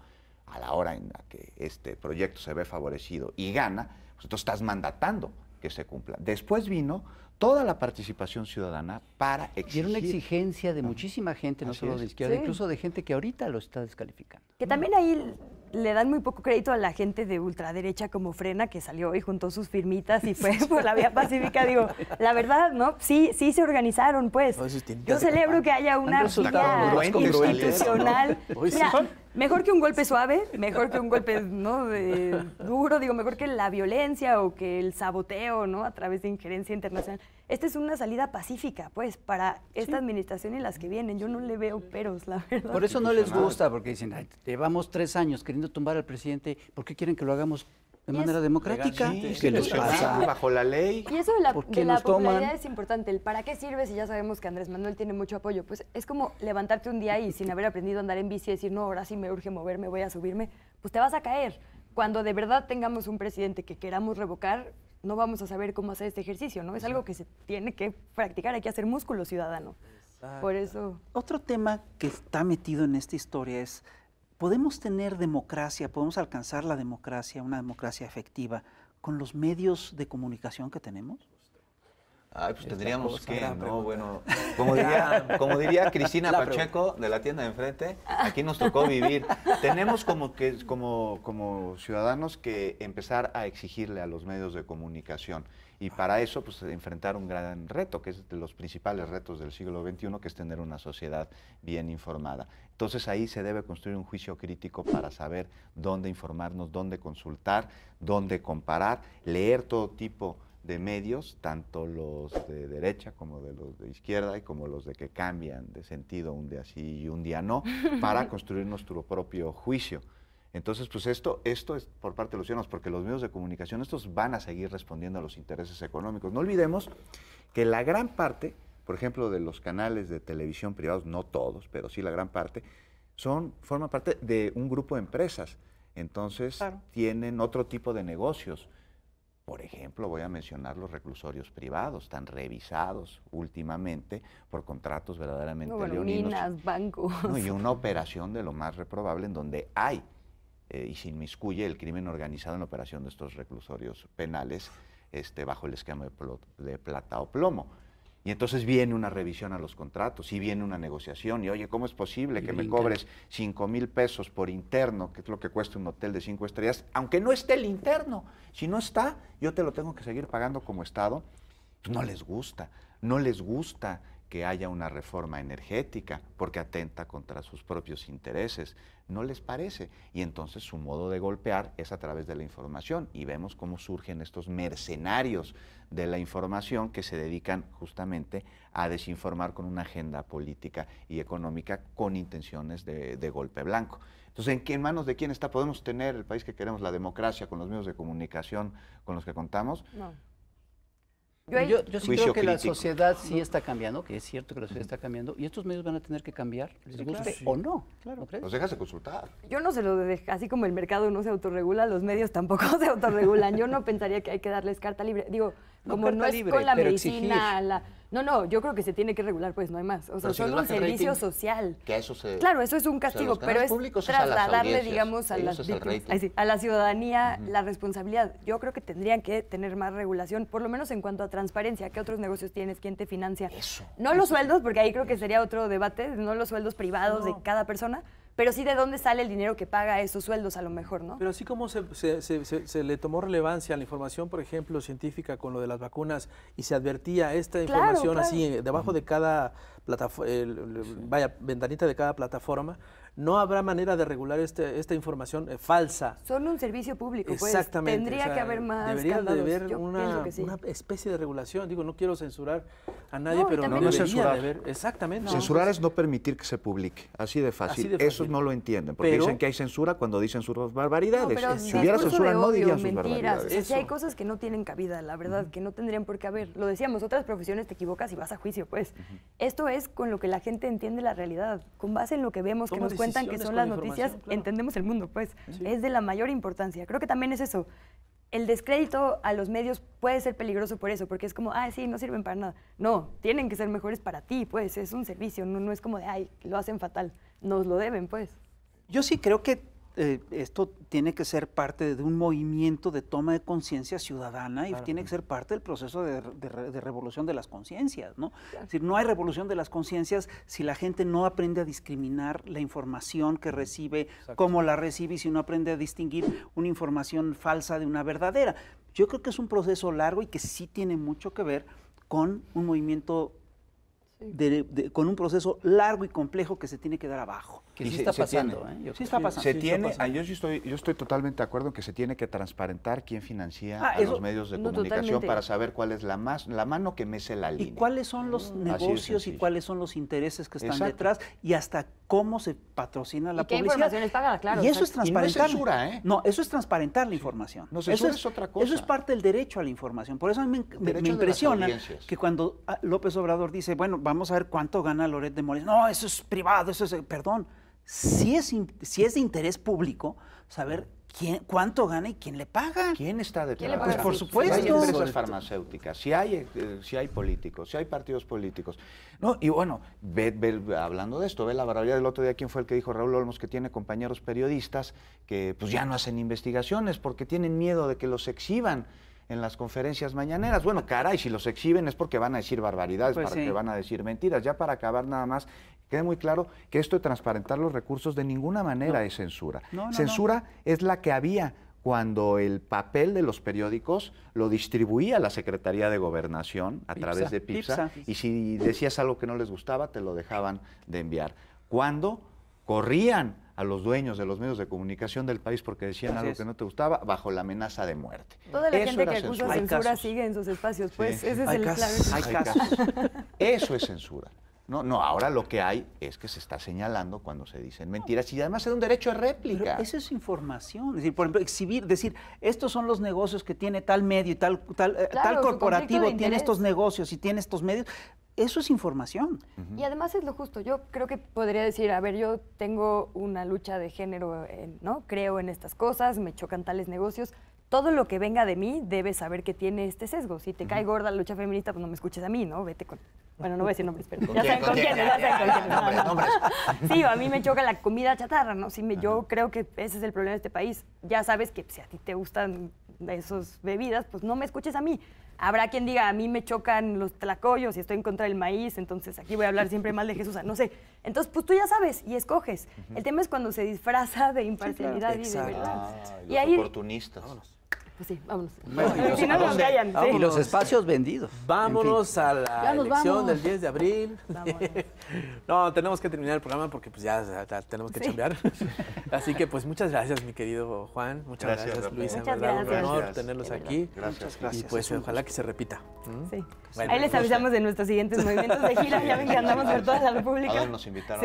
a la hora en la que este proyecto se ve favorecido y gana, pues tú estás mandatando que se cumpla. Después vino toda la participación ciudadana para exigir. Y era una exigencia de muchísima gente, no solo de izquierda, incluso de gente que ahorita lo está descalificando. Que también ahí le dan muy poco crédito a la gente de ultraderecha como Frena, que salió y juntó sus firmitas y fue por la vía pacífica. Digo, la verdad, ¿no? Sí, sí se organizaron, pues. Yo celebro que haya una vía institucional. Mejor que un golpe suave, mejor que un golpe ¿no? De, duro, digo, mejor que la violencia o que el saboteo ¿no? a través de injerencia internacional. Esta es una salida pacífica, pues, para esta administración y las que vienen. Yo no le veo peros, la verdad. Por eso no les gusta, porque dicen, llevamos tres años queriendo tumbar al presidente, ¿por qué quieren que lo hagamos de manera democrática. que ¿Qué les pasa? Bajo la ley. Y eso de la, es importante. El para qué sirve si ya sabemos que Andrés Manuel tiene mucho apoyo. Pues es como levantarte un día y sin haber aprendido a andar en bici, decir, no, ahora sí me urge moverme, voy a subirme. Pues te vas a caer. Cuando de verdad tengamos un presidente que queramos revocar, no vamos a saber cómo hacer este ejercicio, ¿no? Es algo que se tiene que practicar, hay que hacer músculo ciudadano. Por eso. Otro tema que está metido en esta historia es podemos tener democracia, podemos alcanzar la democracia, una democracia efectiva, con los medios de comunicación que tenemos? Ay, pues tendríamos que, ¿no? Bueno, como diría, como diría Cristina Pacheco de la tienda de enfrente, aquí nos tocó vivir. Tenemos como, que, como, como ciudadanos que empezar a exigirle a los medios de comunicación y para eso, pues, enfrentar un gran reto, que es de los principales retos del siglo XXI, que es tener una sociedad bien informada. Entonces ahí se debe construir un juicio crítico para saber dónde informarnos, dónde consultar, dónde comparar, leer todo tipo de medios, tanto los de derecha como de los de izquierda y como los de que cambian de sentido un día sí y un día no, para construir nuestro propio juicio. Entonces, pues esto, esto es por parte de los ciudadanos, porque los medios de comunicación, estos van a seguir respondiendo a los intereses económicos. No olvidemos que la gran parte, por ejemplo, de los canales de televisión privados, no todos, pero sí la gran parte, son, forman parte de un grupo de empresas. Entonces, tienen otro tipo de negocios. Por ejemplo, voy a mencionar los reclusorios privados, están revisados últimamente por contratos verdaderamente no, bancos. y una operación de lo más reprobable en donde hay eh, y se inmiscuye el crimen organizado en la operación de estos reclusorios penales este, bajo el esquema de, plata o plomo. Y entonces viene una revisión a los contratos y viene una negociación. Y oye, ¿cómo es posible que me cobres 5 mil pesos por interno, que es lo que cuesta un hotel de 5 estrellas, aunque no esté el interno? Si no está, yo te lo tengo que seguir pagando como Estado. Pues no les gusta, no les gusta que haya una reforma energética porque atenta contra sus propios intereses. No les parece. Y entonces su modo de golpear es a través de la información. Y vemos cómo surgen estos mercenarios de la información que se dedican justamente a desinformar con una agenda política y económica con intenciones de, golpe blanco. Entonces, ¿en, manos de quién está? ¿Podemos tener el país que queremos, la democracia, con los medios de comunicación con los que contamos? No. Yo, sí creo que la sociedad sí está cambiando, que es cierto que la sociedad está cambiando, y estos medios van a tener que cambiar, les o no. Claro. Los dejas de consultar. Yo no se lo dejo, así como el mercado no se autorregula, los medios tampoco se autorregulan. Yo no pensaría que hay que darles carta libre. Digo, como no, es con la medicina, la... No, no, yo creo que se tiene que regular, pues no hay más. O sea, son un servicio social. Que eso se, Claro, eso es un castigo, pero es trasladarle, digamos, a, la ciudadanía la responsabilidad. Yo creo que tendrían que tener más regulación, por lo menos en cuanto a transparencia. ¿Qué otros negocios tienes? ¿Quién te financia? No los sueldos, porque ahí creo que sería otro debate, no los sueldos privados de cada persona, pero sí de dónde sale el dinero que paga esos sueldos a lo mejor, ¿no? Pero así como se, le tomó relevancia a la información, por ejemplo, científica con lo de las vacunas y se advertía esta información así debajo de cada plataforma, vaya, ventanita de cada plataforma, no habrá manera de regular este, esta información eh, falsa. Son un servicio público, pues. Exactamente, Tendría que haber más Debería haber una, especie de regulación. Digo, no quiero censurar a nadie, pero no, censurar. exactamente. Censurar es no permitir que se publique, así de fácil. Esos no lo entienden, porque dicen que hay censura cuando dicen sus barbaridades. si hubiera censura, no dirían sus barbaridades. Si hay cosas que no tienen cabida, la verdad, que no tendrían por qué haber. Lo decíamos, otras profesiones te equivocas y vas a juicio, pues. Esto es con lo que la gente entiende la realidad, con base en lo que vemos, que nos cuentan que son las noticias, entendemos el mundo, pues. Es de la mayor importancia. Creo que también es eso. El descrédito a los medios puede ser peligroso por eso, porque es como, ah, sí, no sirven para nada. No, tienen que ser mejores para ti, pues, es un servicio, no, no es como de, ay, lo hacen fatal, nos lo deben, pues. Yo sí creo que eh, esto tiene que ser parte de un movimiento de toma de conciencia ciudadana y tiene que ser parte del proceso de, revolución de las conciencias, ¿no? Es decir, no hay revolución de las conciencias si la gente no aprende a discriminar la información que recibe, cómo la recibe y si no aprende a distinguir una información falsa de una verdadera. Yo creo que es un proceso largo y que sí tiene mucho que ver con un movimiento con un proceso largo y complejo que se tiene que dar abajo. Que ¿eh? ¿eh? sí, está pasando, yo sí está pasando. Yo, estoy, yo estoy totalmente de acuerdo en que se tiene que transparentar quién financia ah, a los medios de comunicación para saber cuál es la, más, la mano que mece la línea. Y cuáles son los mm. negocios y cuáles son los intereses que están detrás y hasta cómo se patrocina la ¿Y qué publicidad. Está, claro, y eso es transparentar. ¿eh? no, eso es transparentar la información. eso es, otra cosa. Eso es parte del derecho a la información. Por eso a mí me, me impresiona que cuando ah, López Obrador dice, bueno, vamos a ver cuánto gana Loret de Mola. No, eso es privado, eso es, perdón. Si es, si es de interés público, saber quién, cuánto gana y quién le paga. ¿Quién está detrás? Pues por supuesto. Si hay empresas farmacéuticas, si hay, eh, si hay políticos, si hay partidos políticos. No, y bueno, hablando de esto, ve la barbaridad del otro día, ¿quién fue el que dijo Raúl Olmos que tiene compañeros periodistas que pues ya no hacen investigaciones porque tienen miedo de que los exhiban? en las conferencias mañaneras. Bueno, caray, si los exhiben es porque van a decir barbaridades, porque pues van a decir mentiras. Ya para acabar nada más, quede muy claro que esto de transparentar los recursos de ninguna manera es censura. censura es la que había cuando el papel de los periódicos lo distribuía la Secretaría de Gobernación a través de pizza y si decías algo que no les gustaba, te lo dejaban de enviar. Cuando corrían a los dueños de los medios de comunicación del país porque decían algo que no te gustaba bajo la amenaza de muerte. Toda la gente que acusa censura sigue en sus espacios, pues ese es el casos, hay casos. Eso es censura. No, no, ahora lo que hay es que se está señalando cuando se dicen mentiras y además es un derecho de réplica. Pero eso es información. Es decir, por ejemplo, exhibir, decir, estos son los negocios que tiene tal medio y tal, tal eh, corporativo tiene estos negocios y tiene estos medios. Eso es información. Y además es lo justo. Yo creo que podría decir, a ver, yo tengo una lucha de género, ¿no? Creo en estas cosas, me chocan tales negocios. Todo lo que venga de mí debe saber que tiene este sesgo. Si te cae gorda la lucha feminista, pues no me escuches a mí, ¿no? Vete con... Bueno, no voy a decir nombres, pero ya saben con Sí, a mí me choca la comida chatarra, ¿no? Sí, me, yo creo que ese es el problema de este país. Ya sabes que si a ti te gustan esas bebidas, pues no me escuches a mí. Habrá quien diga, a mí me chocan los tlacoyos y estoy en contra del maíz, entonces aquí voy a hablar siempre mal de Jesús, ah, no sé. Entonces, pues tú ya sabes y escoges. El tema es cuando se disfraza de imparcialidad y de verdad. Ah, los oportunistas. Pues sí, vámonos. Y los espacios vendidos. Vámonos a la elección del 10 de abril. no, tenemos que terminar el programa porque pues ya, tenemos que chambear. Así que pues muchas gracias, mi querido Juan. Muchas gracias, Luisa. Un honor tenerlos aquí. Gracias, gracias. Y pues ojalá que se repita. ¿Mm? Sí. Ahí les avisamos de nuestros siguientes movimientos de gira. Ya ven que andamos por toda la República. A nos invitaron,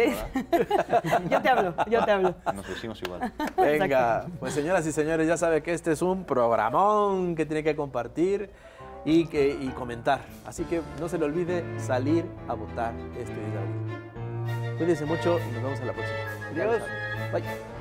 yo te hablo, yo te hablo. Nos pusimos igual. Venga, pues señoras y señores, ya sabe que este es un programón que tiene que compartir y, que, y comentar. Así que no se le olvide salir a votar este día de Cuídense mucho y nos vemos a la próxima. Adiós. Bye.